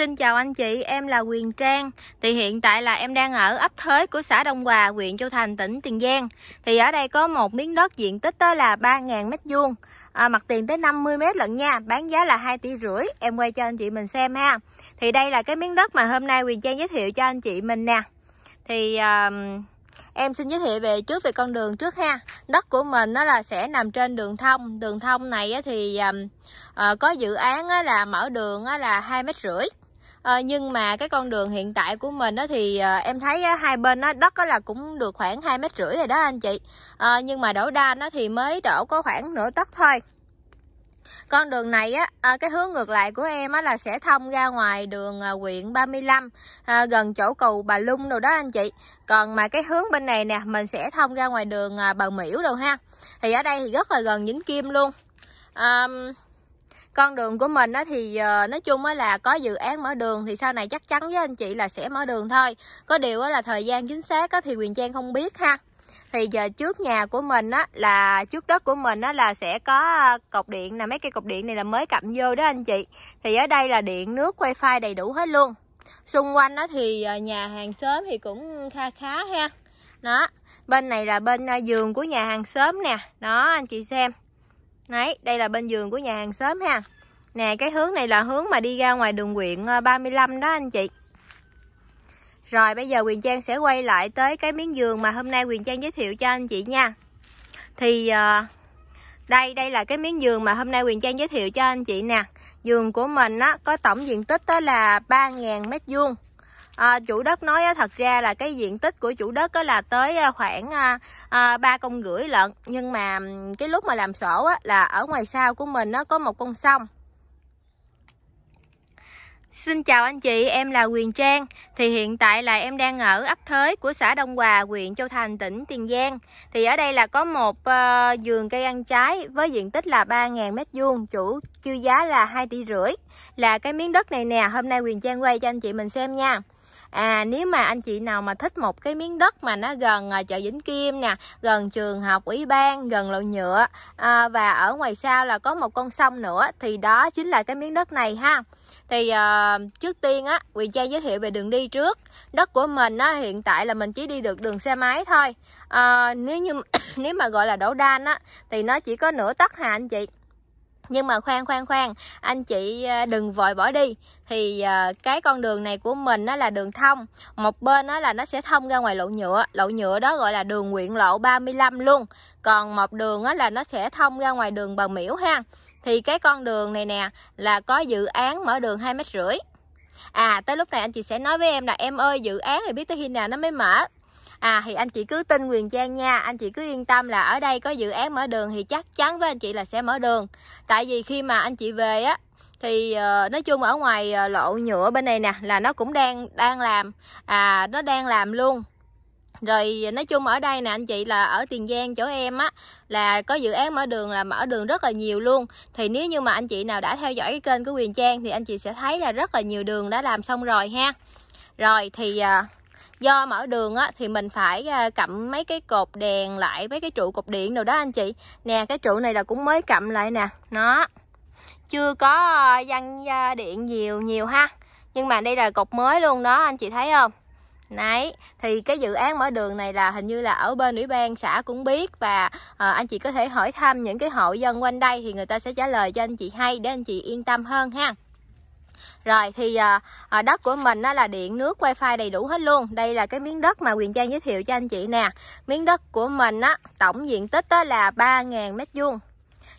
Xin chào anh chị, em là Quyền Trang Thì hiện tại là em đang ở ấp Thới của xã Đông Hòa, huyện Châu Thành, tỉnh Tiền Giang Thì ở đây có một miếng đất diện tích tới là 3.000m2 à, Mặt tiền tới 50m lận nha, bán giá là 2 tỷ rưỡi Em quay cho anh chị mình xem ha Thì đây là cái miếng đất mà hôm nay Quyền Trang giới thiệu cho anh chị mình nè Thì... À, em xin giới thiệu về trước về con đường trước ha đất của mình nó là sẽ nằm trên đường thông đường thông này thì ờ, có dự án là mở đường là hai mét rưỡi à, nhưng mà cái con đường hiện tại của mình á, thì à, em thấy á, hai bên á, đất á, là cũng được khoảng hai mét rưỡi rồi đó anh chị à, nhưng mà đổ đa nó thì mới đổ có khoảng nửa tấc thôi con đường này á à, cái hướng ngược lại của em á là sẽ thông ra ngoài đường à, huyện 35 à, gần chỗ cầu Bà Lung đâu đó anh chị còn mà cái hướng bên này nè mình sẽ thông ra ngoài đường à, Bà Miễu đâu ha thì ở đây thì rất là gần Vĩnh Kim luôn à, con đường của mình á thì ờ, nói chung á là có dự án mở đường thì sau này chắc chắn với anh chị là sẽ mở đường thôi có điều á là thời gian chính xác á thì quyền trang không biết ha thì giờ trước nhà của mình á là trước đất của mình á là sẽ có ờ, cọc điện nè mấy cây cọc điện này là mới cặm vô đó anh chị thì ở đây là điện nước wifi đầy đủ hết luôn xung quanh đó thì ờ, nhà hàng xóm thì cũng kha khá ha đó bên này là bên giường của nhà hàng xóm nè đó anh chị xem Đấy, đây là bên giường của nhà hàng xóm ha Nè, cái hướng này là hướng mà đi ra ngoài đường quyện 35 ờ, đó anh chị Rồi, bây giờ Quyền Trang sẽ quay lại tới cái miếng giường mà hôm nay Quyền Trang giới thiệu cho anh chị nha Thì ờ, đây, đây là cái miếng giường mà hôm nay Quyền Trang giới thiệu cho anh chị nè Giường của mình á, có tổng diện tích đó là 3.000 mét vuông à, chủ đất nói á, thật ra là cái diện tích của chủ đất á, là tới ờ, khoảng ờ, ba công rưỡi lận nhưng mà cái lúc mà làm sổ á, là ở ngoài sau của mình nó có một con sông Xin chào anh chị, em là Quyền Trang Thì hiện tại là em đang ở ấp Thới của xã Đông Hòa, huyện Châu Thành, tỉnh Tiền Giang Thì ở đây là có một uh, vườn cây ăn trái với diện tích là 3.000m2 Chủ kêu giá là 2 tỷ rưỡi Là cái miếng đất này nè, hôm nay Quyền Trang quay cho anh chị mình xem nha à nếu mà anh chị nào mà thích một cái miếng đất mà nó gần à, chợ Vĩnh Kim nè gần trường học ủy ban gần lộ nhựa à, và ở ngoài sau là có một con sông nữa thì đó chính là cái miếng đất này ha thì à, trước tiên á Quỳ Trang giới thiệu về đường đi trước đất của mình á hiện tại là mình chỉ đi được đường xe máy thôi à, nếu như nếu mà gọi là đổ đan á thì nó chỉ có nửa tấc hà anh chị nhưng mà khoan khoan khoan anh chị ờ, đừng vội bỏ đi thì ờ, cái con đường này của mình nó là đường thông một bên nó là nó sẽ thông ra ngoài lộ nhựa lộ nhựa đó gọi là đường nguyện lộ 35 luôn còn một đường á là nó sẽ thông ra ngoài đường bờ miễu ha thì cái con đường này nè là có dự án mở đường hai mét rưỡi à tới lúc này anh chị sẽ nói với em là em ơi dự án thì biết tới khi nào nó mới mở à thì anh chị cứ tin Quyền Trang nha anh chị cứ yên tâm là ở đây có dự án mở đường thì chắc chắn với anh chị là sẽ mở đường tại vì khi mà anh chị về á thì uh, nói chung ở ngoài uh, lộ nhựa bên này nè là nó cũng đang đang làm à nó đang làm luôn rồi nói chung ở đây nè anh chị là ở Tiền Giang chỗ em á là có dự án mở đường là mở đường rất là nhiều luôn thì nếu như mà anh chị nào đã theo dõi cái kênh của Quyền Trang thì anh chị sẽ thấy là rất là nhiều đường đã làm xong rồi ha rồi thì uh, do mở đường á thì mình phải à, cặm mấy cái cột đèn lại mấy cái trụ cột điện nào đó anh chị nè cái trụ này là cũng mới cặm lại nè nó chưa có dân à, à, điện nhiều nhiều ha nhưng mà đây là cột mới luôn đó anh chị thấy không Đấy, thì cái dự án mở đường này là hình như là ở bên ủy ban xã cũng biết và à, anh chị có thể hỏi thăm những cái hội dân quanh đây thì người ta sẽ trả lời cho anh chị hay để anh chị yên tâm hơn ha. Rồi thì à, à, đất của mình á, là điện nước wifi đầy đủ hết luôn Đây là cái miếng đất mà Quyền Trang giới thiệu cho anh chị nè Miếng đất của mình á, tổng diện tích á, là 3.000 m2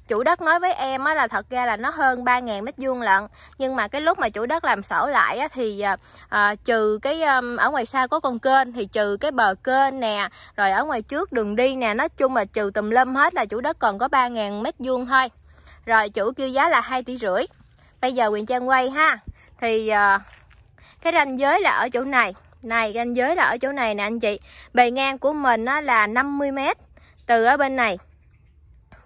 Chủ đất nói với em á, là thật ra là nó hơn 3.000 m2 lận Nhưng mà cái lúc mà chủ đất làm sổ lại á, thì à, à trừ cái à, ở ngoài xa có con kênh Thì trừ cái bờ kênh nè Rồi ở ngoài trước đường đi nè Nói chung là trừ tùm lum hết là chủ đất còn có 3.000 m2 thôi Rồi chủ kêu giá là 2 tỷ rưỡi bây giờ quyền trang quay ha thì uh, cái ranh giới là ở chỗ này này ranh giới là ở chỗ này nè anh chị bề ngang của mình nó là 50 m từ ở bên này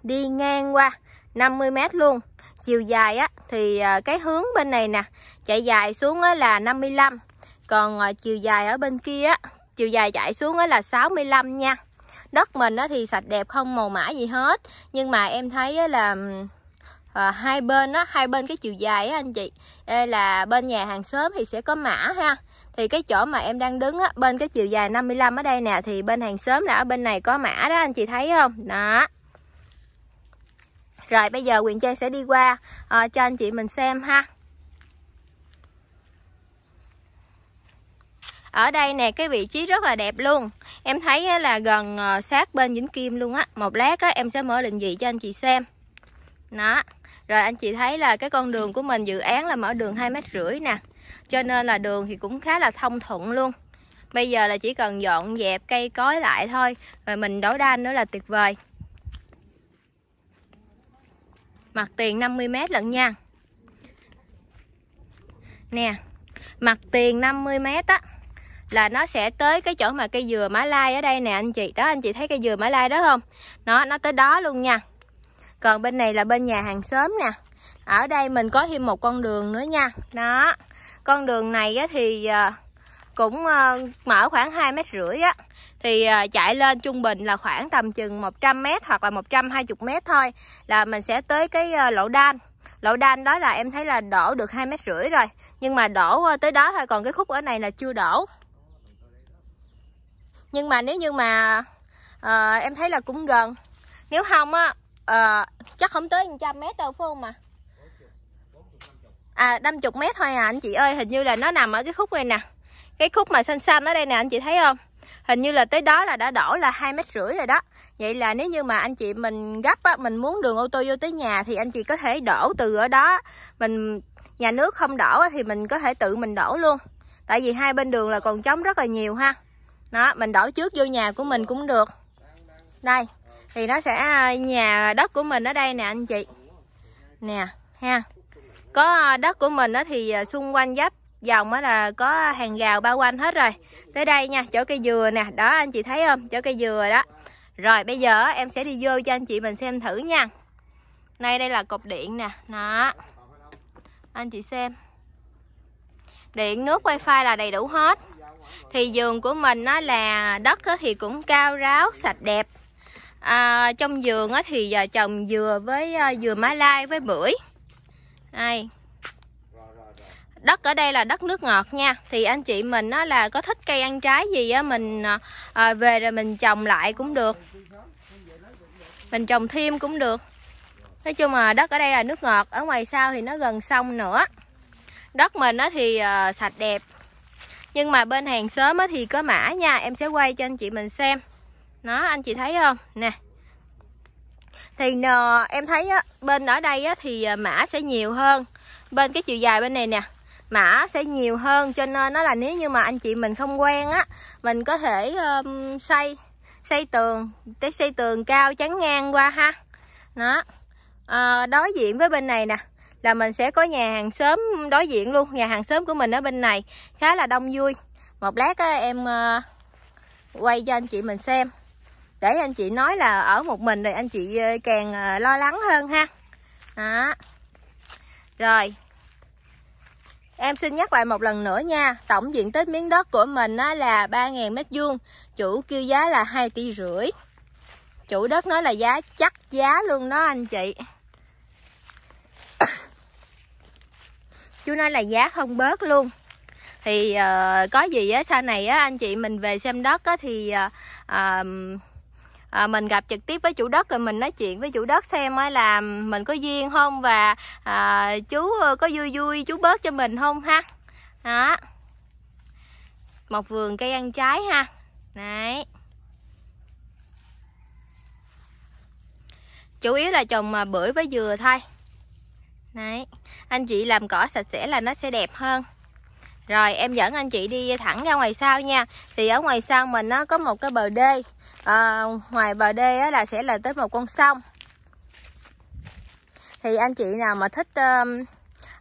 đi ngang qua 50 m luôn chiều dài á thì ờ, cái hướng bên này nè chạy dài xuống á là 55 còn ờ, chiều dài ở bên kia á chiều dài chạy xuống á là 65 nha đất mình á thì sạch đẹp không màu mã gì hết nhưng mà em thấy á là à, hai bên á hai bên cái chiều dài á anh chị Ê, là bên nhà hàng xóm thì sẽ có mã ha thì cái chỗ mà em đang đứng á bên cái chiều dài 55 ở đây nè thì bên hàng xóm là ở bên này có mã đó anh chị thấy không đó rồi bây giờ Quyền Trang sẽ đi qua à, cho anh chị mình xem ha ở đây nè cái vị trí rất là đẹp luôn em thấy là gần ờ, sát bên vĩnh kim luôn á một lát á em sẽ mở định vị cho anh chị xem đó rồi anh chị thấy là cái con đường của mình dự án là mở đường hai mét rưỡi nè cho nên là đường thì cũng khá là thông thuận luôn bây giờ là chỉ cần dọn dẹp cây cối lại thôi rồi mình đổ đan nữa là tuyệt vời mặt tiền 50 mét lận nha nè mặt tiền 50 mét á là nó sẽ tới cái chỗ mà cây dừa mã lai ở đây nè anh chị đó anh chị thấy cây dừa mã lai đó không nó nó tới đó luôn nha còn bên này là bên nhà hàng xóm nè ở đây mình có thêm một con đường nữa nha đó con đường này á, thì ờ, cũng ờ, mở khoảng hai mét rưỡi á thì ờ, chạy lên trung bình là khoảng tầm chừng 100 m hoặc là 120 m thôi là mình sẽ tới cái lỗ đan. Lỗ đan đó là em thấy là đổ được 2 mét rưỡi rồi, nhưng mà đổ tới đó thôi còn cái khúc ở này là chưa đổ. Nhưng mà nếu như mà à, em thấy là cũng gần. Nếu không á à, chắc không tới 100 mét đâu phải không mà à 50 mét thôi à anh chị ơi hình như là nó nằm ở cái khúc này nè cái khúc mà xanh xanh ở đây nè anh chị thấy không hình như là tới đó là đã đổ là hai mét rưỡi rồi đó vậy là nếu như mà anh chị mình gấp á mình muốn đường ô tô vô tới nhà thì anh chị có thể đổ từ ở đó mình nhà nước không đổ thì mình có thể tự mình đổ luôn tại vì hai bên đường là còn trống rất là nhiều ha đó mình đổ trước vô nhà của mình cũng được đây thì nó sẽ à, nhà đất của mình ở đây nè anh chị nè ha có à, đất của mình đó thì à, xung quanh giáp dòng đó là có hàng rào bao quanh hết rồi tới đây nha chỗ cây dừa nè đó anh chị thấy không chỗ cây dừa đó rồi bây giờ em sẽ đi vô cho anh chị mình xem thử nha Nay đây là cột điện nè Đó Anh chị xem Điện nước wifi là đầy đủ hết Thì giường của mình nó là đất thì cũng cao ráo sạch đẹp à, trong vườn á, thì à, trồng dừa với à, dừa mã lai với bưởi đây đất ở đây là đất nước ngọt nha thì anh chị mình á, là có thích cây ăn trái gì á mình à, à, về rồi mình trồng lại cũng được mình trồng thêm cũng được nói chung là đất ở đây là nước ngọt ở ngoài sau thì nó gần sông nữa đất mình á, thì à, sạch đẹp nhưng mà bên hàng xóm á, thì có mã nha em sẽ quay cho anh chị mình xem nó anh chị thấy không nè thì nờ, em thấy á, bên ở đây á, thì ờ, mã sẽ nhiều hơn bên cái chiều dài bên này nè mã sẽ nhiều hơn cho nên nó là nếu như mà anh chị mình không quen á mình có thể um, xây xây tường tới xây tường cao chắn ngang qua ha đó à, đối diện với bên này nè là mình sẽ có nhà hàng xóm đối diện luôn nhà hàng xóm của mình ở bên này khá là đông vui một lát á, em uh, quay cho anh chị mình xem để anh chị nói là ở một mình thì anh chị ờ, càng ờ, lo lắng hơn ha đó rồi Em xin nhắc lại một lần nữa nha, tổng diện tích miếng đất của mình á, là ba 000 mét vuông chủ kêu giá là hai tỷ rưỡi. Chủ đất nói là giá chắc giá luôn đó anh chị. Chú nói là giá không bớt luôn. Thì uh, có gì á, sau này á, anh chị mình về xem đất á, thì uh, à, mình gặp trực tiếp với chủ đất rồi mình nói chuyện với chủ đất xem á làm mình có duyên không và à, chú có vui vui chú bớt cho mình không ha đó một vườn cây ăn trái ha đấy chủ yếu là trồng à, bưởi với dừa thôi đấy anh chị làm cỏ sạch sẽ là nó sẽ đẹp hơn rồi em dẫn anh chị đi thẳng ra ngoài sau nha Thì ở ngoài sau mình nó có một cái bờ đê à, Ngoài bờ đê á, là sẽ là tới một con sông Thì anh chị nào mà thích um,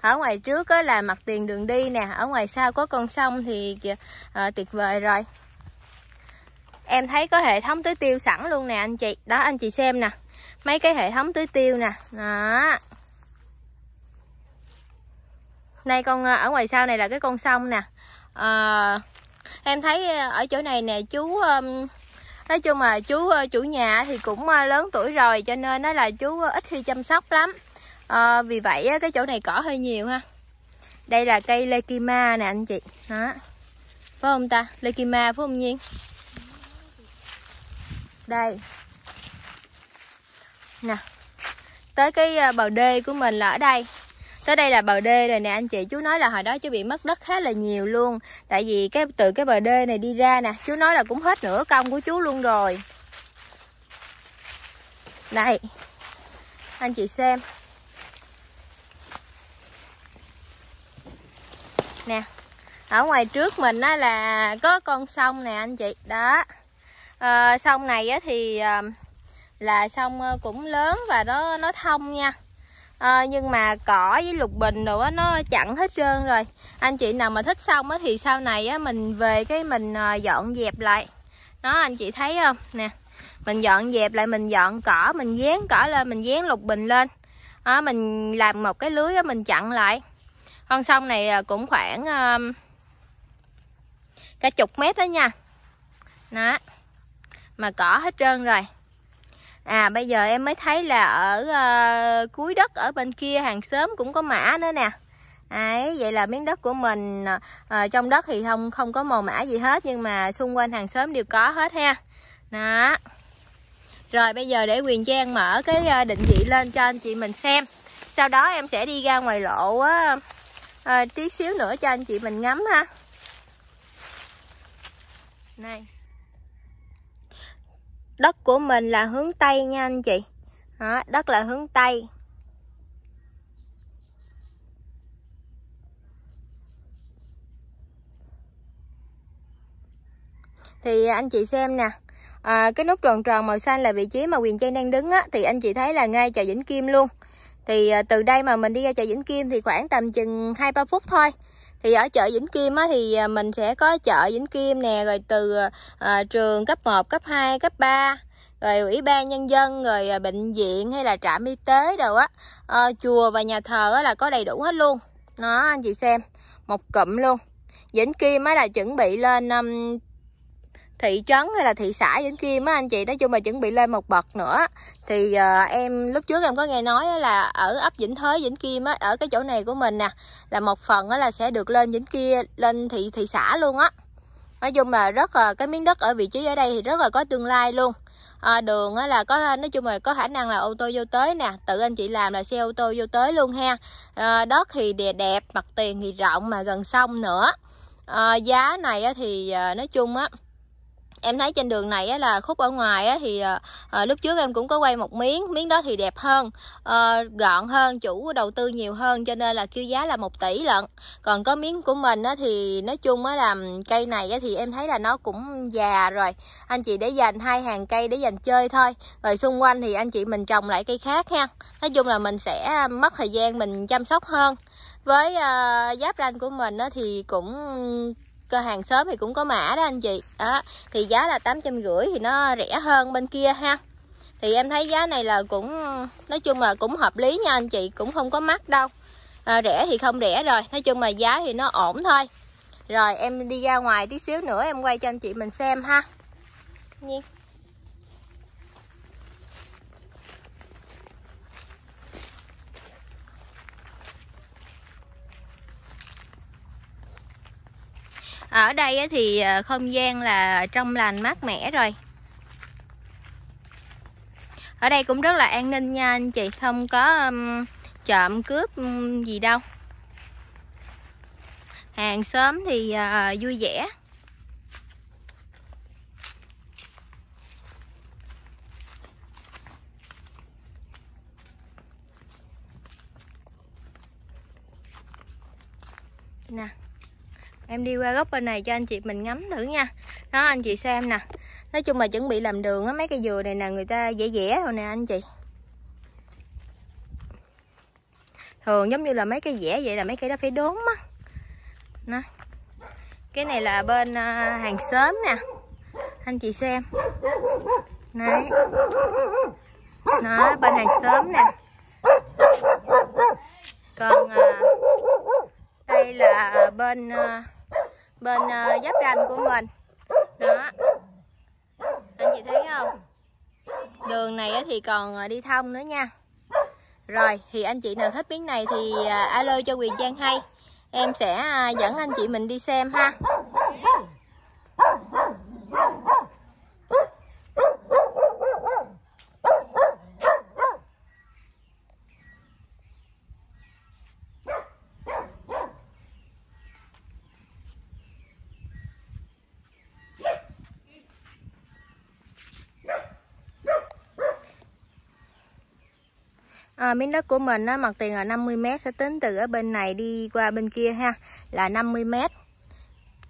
Ở ngoài trước á, là mặt tiền đường đi nè Ở ngoài sau có con sông thì kìa, ờ, tuyệt vời rồi Em thấy có hệ thống tưới tiêu sẵn luôn nè anh chị Đó anh chị xem nè Mấy cái hệ thống tưới tiêu nè Đó nay con à, ở ngoài sau này là cái con sông nè à, em thấy à, ở chỗ này nè chú nói chung mà chú chủ nhà thì cũng lớn tuổi rồi cho nên nó là chú ít khi chăm sóc lắm à, vì vậy cái chỗ này cỏ hơi nhiều ha đây là cây lekima nè anh chị đó phải không ta lekima phải không nhiên đây nè tới cái à, bào đê của mình là ở đây tới đây là bờ đê rồi nè anh chị chú nói là hồi đó chú bị mất đất khá là nhiều luôn tại vì cái từ cái bờ đê này đi ra nè chú nói là cũng hết nửa công của chú luôn rồi này anh chị xem nè ở ngoài trước mình á là có con sông nè anh chị đó à, sông này á thì ờ, là sông ờ, cũng lớn và nó nó thông nha à, nhưng mà cỏ với lục bình đồ á nó chặn hết trơn rồi anh chị nào mà thích xong á thì sau này á mình về cái mình ờ, dọn dẹp lại đó anh chị thấy không nè mình dọn dẹp lại mình dọn cỏ mình dán cỏ lên mình dán lục bình lên đó, mình làm một cái lưới á mình chặn lại con sông này ờ, cũng khoảng uh, cả chục mét đó nha đó mà cỏ hết trơn rồi à bây giờ em mới thấy là ở uh, cuối đất ở bên kia hàng xóm cũng có mã nữa nè à, ấy à, vậy là miếng đất của mình à, trong đất thì không không có màu mã gì hết nhưng mà xung quanh hàng xóm đều có hết ha đó rồi bây giờ để quyền trang mở cái định vị lên cho anh chị mình xem sau đó em sẽ đi ra ngoài lộ á à, tí xíu nữa cho anh chị mình ngắm ha này đất của mình là hướng tây nha anh chị đó, đất là hướng tây thì anh chị xem nè à, cái nút tròn tròn màu xanh là vị trí mà quyền trang đang đứng á thì anh chị thấy là ngay chợ vĩnh kim luôn thì à, từ đây mà mình đi ra chợ vĩnh kim thì khoảng tầm chừng hai ba phút thôi thì ở chợ Vĩnh Kim á, thì à, mình sẽ có chợ Vĩnh Kim nè rồi từ à, trường cấp 1, cấp 2, cấp 3 rồi ủy ban nhân dân rồi à, bệnh viện hay là trạm y tế đâu á à, chùa và nhà thờ á, là có đầy đủ hết luôn nó anh chị xem một cụm luôn Vĩnh Kim á là chuẩn bị lên um, thị trấn hay là thị xã vĩnh Kim á anh chị nói chung là chuẩn bị lên một bậc nữa thì uh, em lúc trước em có nghe nói là ở ấp Vĩnh Thới Vĩnh Kim á ở cái chỗ này của mình nè là một phần á là sẽ được lên Vĩnh kia lên thị thị xã luôn á nói chung là rất là cái miếng đất ở vị trí ở đây thì rất là có tương lai luôn à, đường á là có nói chung là có khả năng là ô tô vô tới nè tự anh chị làm là xe ô tô vô tới luôn ha à, đất thì đẹp, mặt tiền thì rộng mà gần sông nữa à, giá này á, thì nói chung á em thấy trên đường này là khúc ở ngoài thì ờ, ờ, lúc trước em cũng có quay một miếng miếng đó thì đẹp hơn ờ, gọn hơn chủ đầu tư nhiều hơn cho nên là kêu giá là một tỷ lận còn có miếng của mình thì nói chung á, làm cây này thì em thấy là nó cũng già rồi anh chị để dành hai hàng cây để dành chơi thôi rồi xung quanh thì anh chị mình trồng lại cây khác ha nói chung là mình sẽ mất thời gian mình chăm sóc hơn với uh, giáp ranh của mình á, thì cũng hàng sớm thì cũng có mã đó anh chị đó thì giá là tám trăm rưỡi thì nó rẻ hơn bên kia ha thì em thấy giá này là cũng nói chung là cũng hợp lý nha anh chị cũng không có mắc đâu à, rẻ thì không rẻ rồi nói chung mà giá thì nó ổn thôi rồi em đi ra ngoài tí xíu nữa em quay cho anh chị mình xem ha nhiên ở đây thì ờ, không gian là trong lành mát mẻ rồi ở đây cũng rất là an ninh nha anh chị không có um, trộm cướp um, gì đâu hàng sớm thì uh, vui vẻ em đi qua góc bên này cho anh chị mình ngắm thử nha đó anh chị xem nè nói chung là chuẩn bị làm đường á mấy cây dừa này nè người ta dễ dẻ rồi nè anh chị thường giống như là mấy cây dẻ vậy là mấy cây đó phải đốn á nó cái này là bên à, hàng xóm nè anh chị xem này nó bên hàng xóm nè còn uh, đây là à, bên uh, bên uh, giáp ranh của mình đó anh chị thấy không đường này thì còn ờ, đi thông nữa nha rồi thì anh chị nào thích miếng này thì ờ, alo cho Quyền Trang hay em sẽ dẫn anh chị mình đi xem ha À, miếng đất của mình á, mặt tiền là 50m sẽ tính từ ở bên này đi qua bên kia ha là 50m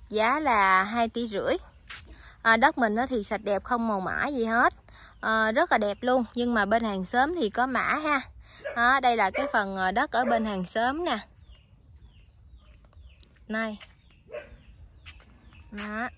giá là 2 tỷ rưỡi à, đất mình á, thì sạch đẹp không màu mã gì hết à, rất là đẹp luôn nhưng mà bên hàng xóm thì có mã ha à, đây là cái phần ờ, đất ở bên hàng xóm nè này đó